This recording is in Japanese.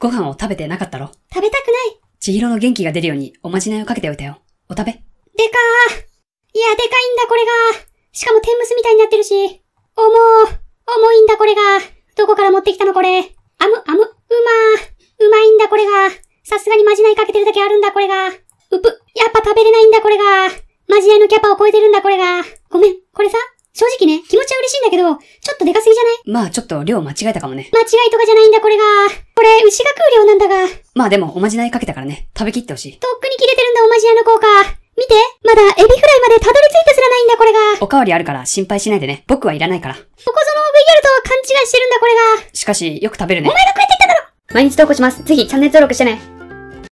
ご飯を食べてなかったろ食べたくない千尋の元気が出るようにおまじないをかけておいたよ。お食べ。でかーいや、でかいんだこれがしかも天むすみたいになってるし。重ー重いんだこれがどこから持ってきたのこれあむ、あむ、うまーうまいんだこれがさすがにまじないかけてるだけあるんだこれがうぷ、やっぱ食べれないんだこれがまじないのキャパを超えてるんだこれがごめん、これさ正直ね、気持ちは嬉しいんだけど、ちょっとでかすぎじゃないまあちょっと量間違えたかもね。間違いとかじゃないんだこれが。これ、が。まあでも、おまじないかけたからね、食べきってほしい。とっくに切れてるんだ、おまじないの効果。見てまだエビフライまでたどり着いてすらないんだ、これが。おかわりあるから心配しないでね。僕はいらないから。ここぞの VR と勘違いしてるんだ、これが。しかし、よく食べるね。お前が食えてきただろ毎日投稿します。ぜひチャンネル登録してね。